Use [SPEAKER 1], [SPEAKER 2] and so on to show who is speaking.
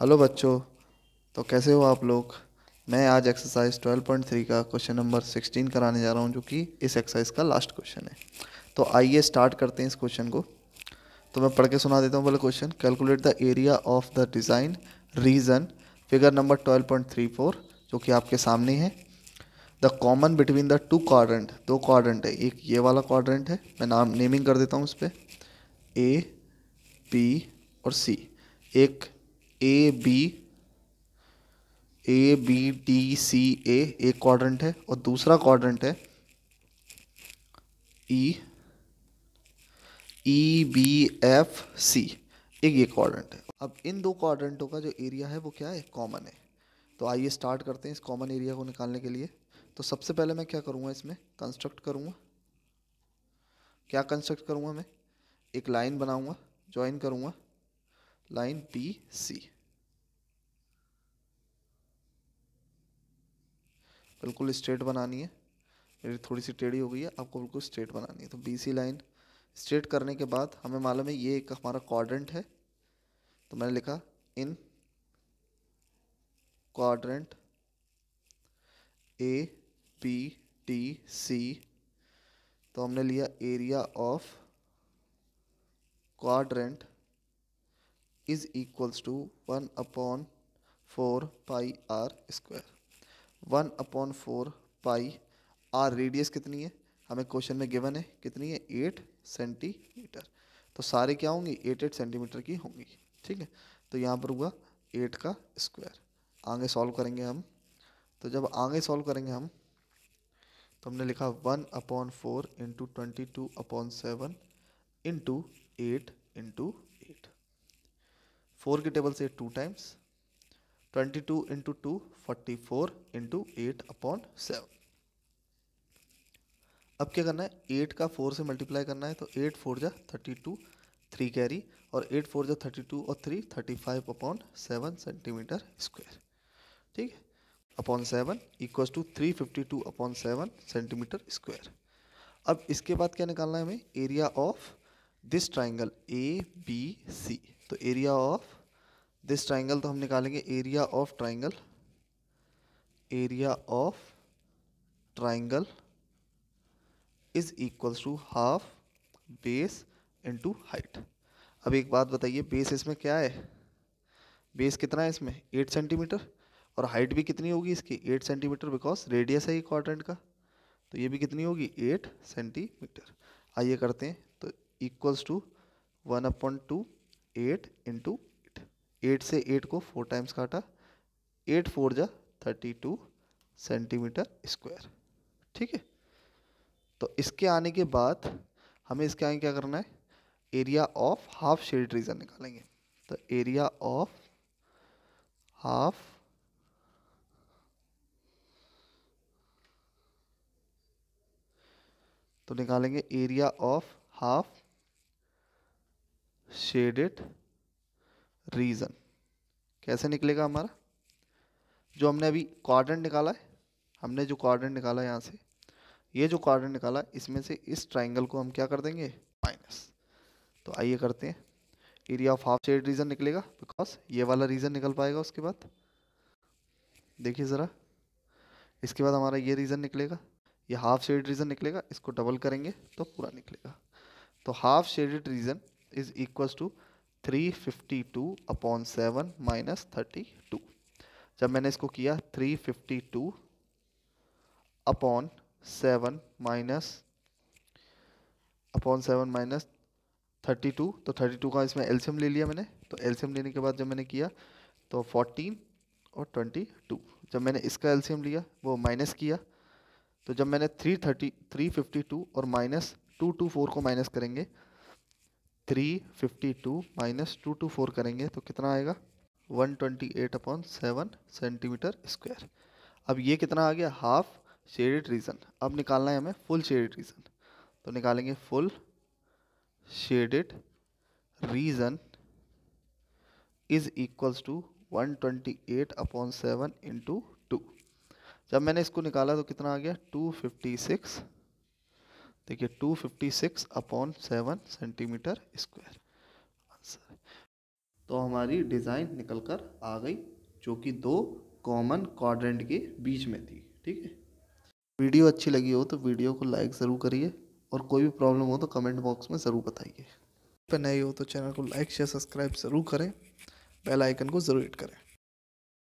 [SPEAKER 1] hello बच्चों तो कैसे हो आप लोग मैं आज एक्सरसाइज 12.3 का क्वेश्चन नंबर 16 कराने जा रहा हूँ जो कि इस एक्सरसाइज का लास्ट क्वेश्चन है तो आइए स्टार्ट करते हैं इस क्वेश्चन को तो मैं पढ़ के सुना देता हूँ पहले question calculate the area of the design region figure number 12.34 जो कि आपके सामने है the common between the two quadrant दो क्वाड्रेंट है एक ये वाला क्वाड्रेंट है मैं नाम नेमिंग कर देता हूँ उस पर ए पी और सी एक A B A B D C A एक क्वाड्रेंट है और दूसरा क्वाड्रेंट है ई ई बी एफ सी एक ये क्वाड्रेंट है अब इन दो क्वाड्रेंटों का जो एरिया है वो क्या है कॉमन है तो आइए स्टार्ट करते हैं इस कॉमन एरिया को निकालने के लिए तो सबसे पहले मैं क्या करूँगा इसमें कंस्ट्रक्ट करूँगा क्या कंस्ट्रक्ट करूँगा मैं एक लाइन बनाऊँगा ज्वाइन करूँगा लाइन पी सी बिल्कुल स्ट्रेट बनानी है मेरी थोड़ी सी टेढ़ी हो गई है आपको बिल्कुल स्ट्रेट बनानी है तो बी सी लाइन स्ट्रेट करने के बाद हमें मालूम है ये एक हमारा क्वाड्रेंट है तो मैंने लिखा in quadrant A P T C तो हमने लिया area of quadrant is equals to one upon four pi r square one upon four pi r radius कितनी है हमें क्वेश्चन में गिवन है कितनी है एट सेंटीमीटर तो सारे क्या होंगे एट एट सेंटीमीटर की होंगी ठीक है तो यहाँ पर हुआ एट का स्क्वायर आगे सॉल्व करेंगे हम तो जब आगे सॉल्व करेंगे हम तो हमने लिखा one upon four into twenty two upon seven into eight into four के टेबल से two times twenty two into two forty four into eight upon seven अब क्या करना है एट का फोर से मल्टीप्लाई करना है तो एट फोर जा थर्टी टू थ्री कैरी और एट फोर जा थर्टी टू और three thirty five upon seven centimetre square ठीक है upon seven equals to three fifty two upon seven centimetre square अब इसके बाद क्या निकालना है हमें area of this triangle A B C तो एरिया ऑफ दिस ट्राइंगल तो हम निकालेंगे area of triangle area of triangle is equal to half base into height अब एक बात बताइए बेस इसमें क्या है बेस कितना है इसमें एट सेंटीमीटर और हाइट भी कितनी होगी इसकी एट सेंटीमीटर बिकॉज रेडियस है ये का तो ये भी कितनी होगी एट सेंटीमीटर आइए करते हैं तो equals to one upon two eight into eight से एट को फोर टाइम्स काटा एट फोर जा थर्टी टू सेंटीमीटर स्क्वायर ठीक है तो इसके आने के बाद हमें इसके आगे क्या करना है area of half shade region निकालेंगे तो एरिया ऑफ हाफ तो निकालेंगे area of half shaded region कैसे निकलेगा हमारा जो हमने अभी क्वाड्रेंट निकाला है हमने जो क्वाड्रेंट निकाला है यहाँ से ये जो क्वाड्रेंट निकाला इसमें से इस ट्राइंगल को हम क्या कर देंगे माइनस तो आइए करते हैं area of half shade region निकलेगा बिकॉज ये वाला रीजन निकल पाएगा उसके बाद देखिए ज़रा इसके बाद हमारा ये रीजन निकलेगा ये हाफ शेड रीजन निकलेगा इसको डबल करेंगे तो पूरा निकलेगा तो half shaded region is equals to three fifty two upon seven minus thirty two जब मैंने इसको किया three fifty two upon seven minus upon seven minus thirty two तो थर्टी टू का इसमें एल्शियम ले लिया मैंने तो एल्शियम लेने के बाद जब मैंने किया तो फोर्टीन और ट्वेंटी टू जब मैंने इसका एल्शियम लिया वो माइनस किया तो जब मैंने three thirty three fifty two और माइनस टू टू फोर को माइनस करेंगे three fifty two minus two two four करेंगे तो कितना आएगा one twenty eight upon seven centimetre square अब ये कितना आ गया हाफ शेडेड रीजन अब निकालना है हमें फुल शेडेड रीजन तो निकालेंगे full shaded region is equals to one twenty eight upon seven into two जब मैंने इसको निकाला तो कितना आ गया टू फिफ्टी सिक्स देखिए 256 fifty six upon seven centimetre square answer तो हमारी डिज़ाइन निकल कर आ गई जो कि दो कॉमन क्वाड्रेंट के बीच में थी ठीक है वीडियो अच्छी लगी हो तो वीडियो को लाइक ज़रूर करिए और कोई भी प्रॉब्लम हो तो कमेंट बॉक्स में ज़रूर बताइए पर नए हो तो चैनल को लाइक शेयर सब्सक्राइब ज़रूर करें बेल आइकन को ज़रूर हिट करें